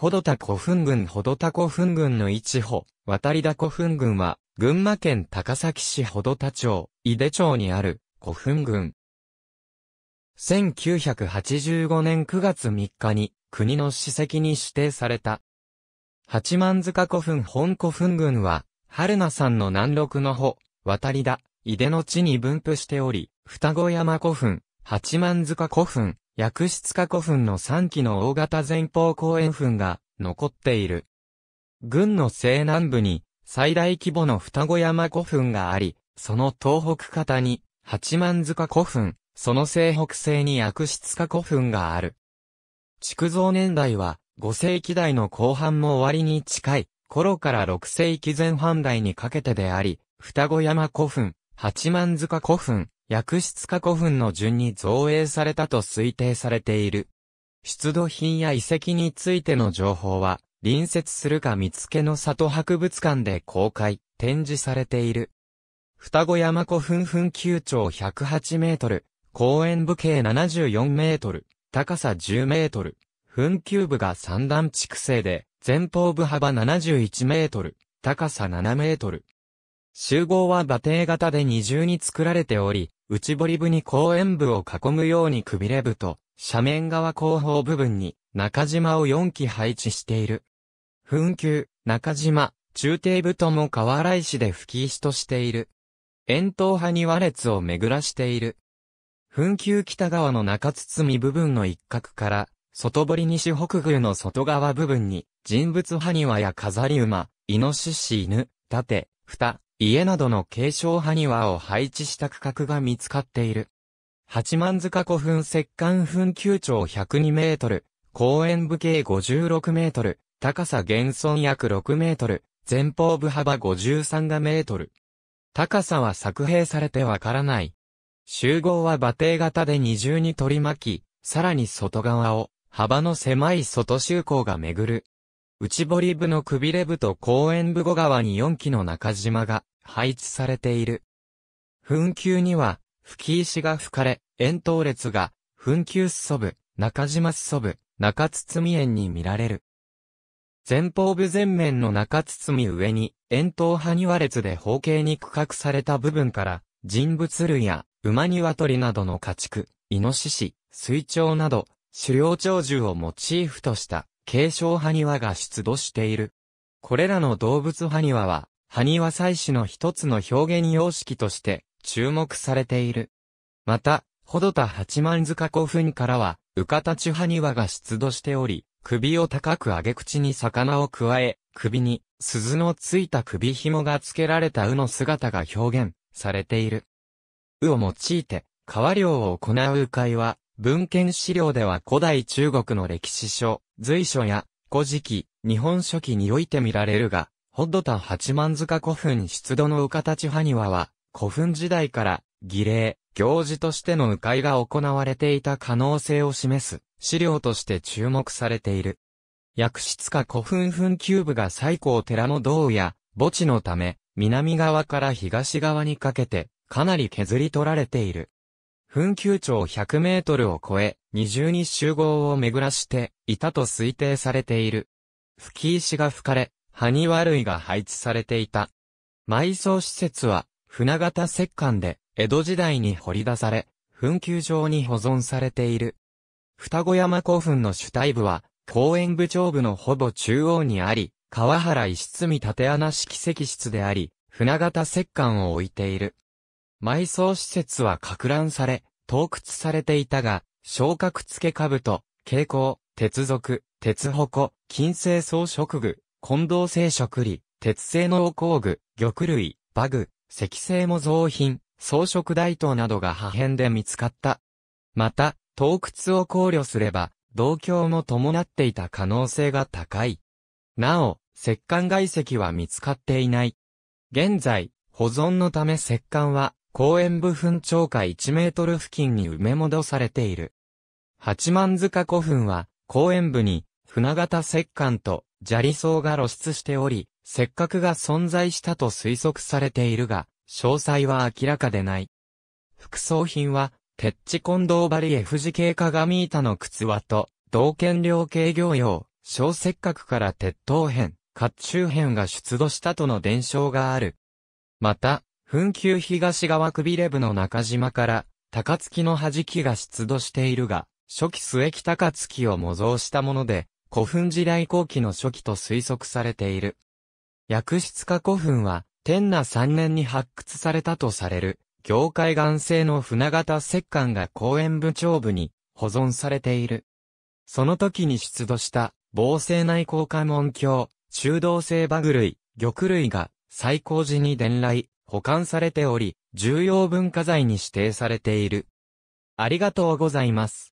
ほどた古墳群ほどた古墳群の一歩、渡り田古墳群は、群馬県高崎市ほどた町、井手町にある古墳群。1985年9月3日に、国の史跡に指定された。八幡塚古墳本古墳群は、春名山の南麓の穂、渡り田、井手の地に分布しており、双子山古墳、八幡塚古墳、薬室化古墳の3基の大型前方後円墳が残っている。軍の西南部に最大規模の双子山古墳があり、その東北方に八幡塚古墳、その西北西に薬室化古墳がある。築造年代は5世紀代の後半も終わりに近い頃から6世紀前半代にかけてであり、双子山古墳、八幡塚古墳、薬室化古墳の順に造営されたと推定されている。出土品や遺跡についての情報は、隣接するか見つけの里博物館で公開、展示されている。双子山古墳墳丘長108メートル、公園部径74メートル、高さ10メートル、墳球部が三段築成で、前方部幅71メートル、高さ7メートル。集合は馬蹄型で二重に作られており、内堀部に公園部を囲むようにくびれ部と、斜面側後方部分に中島を4基配置している。噴丘、中島、中底部とも河原石で吹き石としている。円筒派に和列を巡らしている。噴丘北側の中包部分の一角から、外堀西北宮の外側部分に、人物埴輪や飾り馬、イノシシ犬、盾、蓋、家などの継承派庭を配置した区画が見つかっている。八幡塚古墳石棺墳球長102メートル、公園部径56メートル、高さ現存約6メートル、前方部幅53がメートル。高さは作兵されてわからない。集合は馬蹄型で二重に取り巻き、さらに外側を、幅の狭い外周口が巡る。内堀部のくびれ部と公園部後側に4基の中島が、配置されている。墳丘には、吹石が吹かれ、円筒列が、墳丘すそぶ、中島すそぶ、中堤園に見られる。前方部前面の中堤上に、円筒埴輪列で方形に区画された部分から、人物類や、馬鶏などの家畜、イノシシ、水鳥など、狩猟鳥獣をモチーフとした、継承埴輪が出土している。これらの動物埴輪は、埴輪祭祀の一つの表現様式として注目されている。また、ほどた八幡塚古墳からは、浮かたち埴輪が出土しており、首を高く上げ口に魚を加え、首に鈴のついた首紐が付けられた鵜の姿が表現されている。鵜を用いて、川漁を行う鵜飼は、文献資料では古代中国の歴史書、随書や、古事記、日本書紀において見られるが、ホッドタ八幡塚古墳出土の岡立埴輪は、古墳時代から儀礼、行事としての迂回が行われていた可能性を示す資料として注目されている。薬室か古墳墳丘部が最高寺の道や墓地のため、南側から東側にかけて、かなり削り取られている。墳丘長100メートルを超え、二重に集合を巡らしていたと推定されている。吹石が吹かれ、埴輪類が配置されていた。埋葬施設は、船形石棺で、江戸時代に掘り出され、墳丘上に保存されている。双子山古墳の主体部は、公園部長部のほぼ中央にあり、川原石積縦穴式石室であり、船形石棺を置いている。埋葬施設は拡乱され、洞窟されていたが、昇格付け兜、蛍光、鉄属、鉄矛、金星装飾具、混同性食理、鉄製の工具、玉類、馬具、石製模造品、装飾大頭などが破片で見つかった。また、洞窟を考慮すれば、同郷も伴っていた可能性が高い。なお、石棺外石は見つかっていない。現在、保存のため石棺は、公園部分超過1メートル付近に埋め戻されている。八幡塚古墳は、公園部に、船形石棺と砂利層が露出しており、石くが存在したと推測されているが、詳細は明らかでない。副葬品は、鉄地近藤リエ F 字形鏡板の靴輪と、同権料系業用、小石っから鉄塔編、甲冑編が出土したとの伝承がある。また、紛糾東側くびれ部の中島から、高槻の弾きが出土しているが、初期末期高槻を模造したもので、古墳時代後期の初期と推測されている。薬室化古墳は、天那3年に発掘されたとされる、業界岩製の船型石棺が公園部長部に保存されている。その時に出土した、防星内鋼下門橋、中道性馬具類、玉類が、最高時に伝来、保管されており、重要文化財に指定されている。ありがとうございます。